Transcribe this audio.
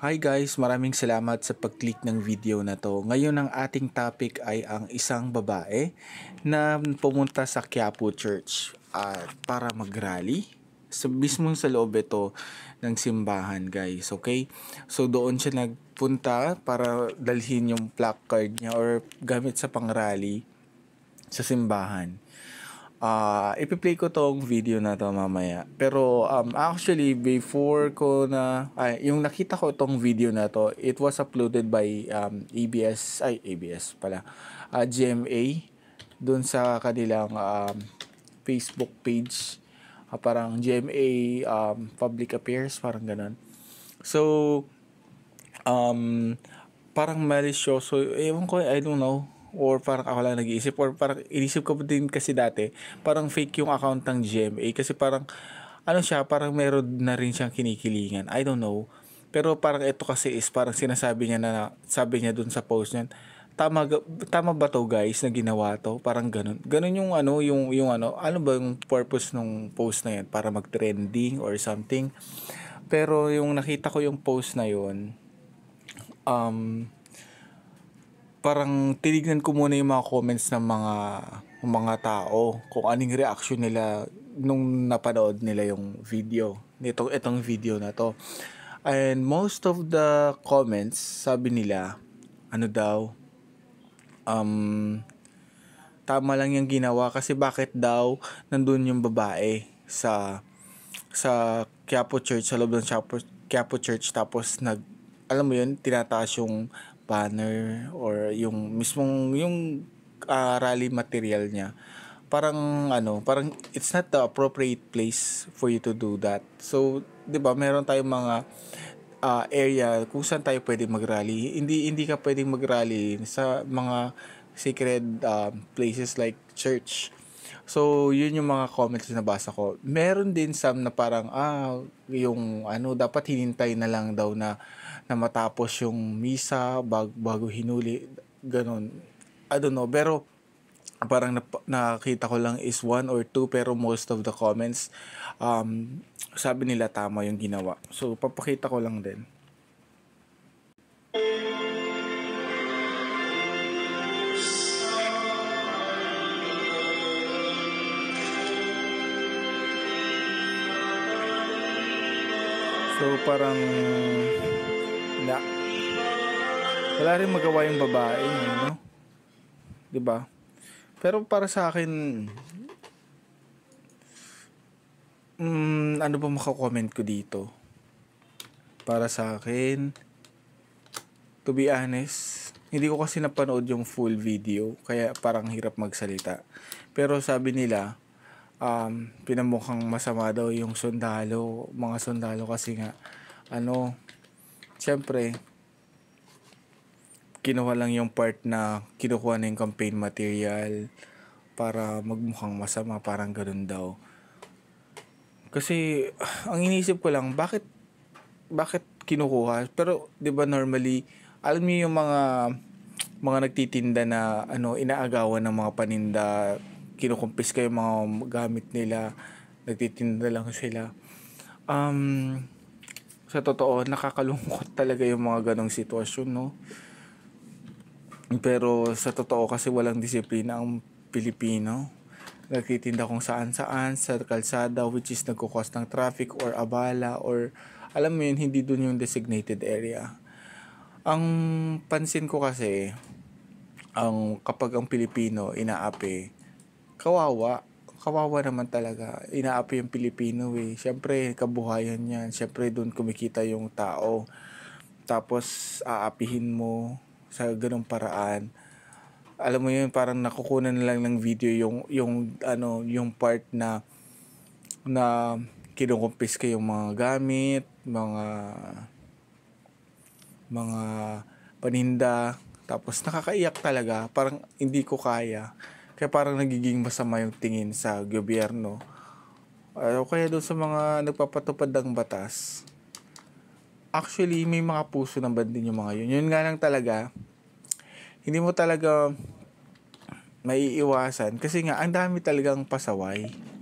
Hi guys, maraming salamat sa pag-click ng video na to. Ngayon ang ating topic ay ang isang babae na pumunta sa Quiapo Church uh, para mag-rally sa mismo sa loob ito ng simbahan guys, okay? So doon siya nagpunta para dalhin yung placard niya or gamit sa pang-rally sa simbahan. Uh, ipi-play ko tong video na to mamaya. Pero um, actually, before ko na, ay, yung nakita ko tong video na to, it was uploaded by um, ABS, ay ABS pala, uh, ah, GMA, dun sa kanilang um, Facebook page. Uh, parang GMA um, Public Affairs, parang ganun. So, um, parang malisyoso, ewan ko, I don't know or parang ako ah, lang nag-iisip or parang inisip ko din kasi dati parang fake yung account ng GMA kasi parang ano siya parang meron na rin siyang kinikilingan I don't know pero parang ito kasi is parang sinasabi niya na sabi niya dun sa post niya tama tama ba to guys na ginawa to parang ganun ganun yung ano yung yung ano ano ba yung purpose nung post na yan para mag-trending or something pero yung nakita ko yung post na yun um parang tinignan ko muna yung mga comments ng mga mga tao kung anong reaction nila nung napanood nila yung video nito itong video na to and most of the comments sabi nila ano daw um tama lang yung ginawa kasi bakit daw nandun yung babae sa sa Quiapo Church sa loob ng Quiapo, Quiapo Church tapos nag alam mo yun tinataas yung banner or yung mismong yung uh, rally material niya parang ano parang it's not the appropriate place for you to do that so 'di ba meron tayong mga uh, area kung saan tayo pwedeng magrally hindi hindi ka pwedeng magrally sa mga sacred uh, places like church So, yun yung mga comments na nabasa ko. Meron din some na parang, ah, yung ano, dapat hinintay na lang daw na, na matapos yung misa bag, bago hinuli. Ganon. I don't know. Pero, parang nap- nakakita ko lang is one or two pero most of the comments um, sabi nila tama yung ginawa so papakita ko lang din So parang na wala rin magawa yung babae, eh, no? 'Di ba? Pero para sa akin mm, ano ba makakomment ko dito? Para sa akin, to be honest, hindi ko kasi napanood yung full video, kaya parang hirap magsalita. Pero sabi nila, um, pinamukhang masama daw yung sundalo, mga sundalo kasi nga, ano, syempre, kinuha lang yung part na kinukuha na yung campaign material para magmukhang masama, parang ganun daw. Kasi, ang iniisip ko lang, bakit, bakit kinukuha? Pero, di ba normally, alam niyo yung mga, mga nagtitinda na, ano, inaagawan ng mga paninda kinukumpis kayo mga gamit nila, nagtitinda lang sila. Um, sa totoo, nakakalungkot talaga yung mga ganong sitwasyon, no? Pero sa totoo kasi walang disiplina ang Pilipino. Nagtitinda kung saan-saan, sa kalsada, which is nagkukos ng traffic or abala or alam mo yun, hindi dun yung designated area. Ang pansin ko kasi, ang kapag ang Pilipino inaapi kawawa. Kawawa naman talaga. Inaapi yung Pilipino eh. Siyempre, kabuhayan yan. Siyempre, doon kumikita yung tao. Tapos, aapihin mo sa ganong paraan. Alam mo yun, parang nakukunan lang ng video yung, yung, ano, yung part na na kinukumpis kayong mga gamit, mga mga paninda. Tapos nakakaiyak talaga. Parang hindi ko kaya. Kaya parang nagiging masama yung tingin sa gobyerno. Uh, o kaya doon sa mga nagpapatupad ng batas. Actually, may mga puso ng bad din yung mga yun. Yun nga lang talaga, hindi mo talaga maiiwasan kasi nga ang dami talagang pasaway.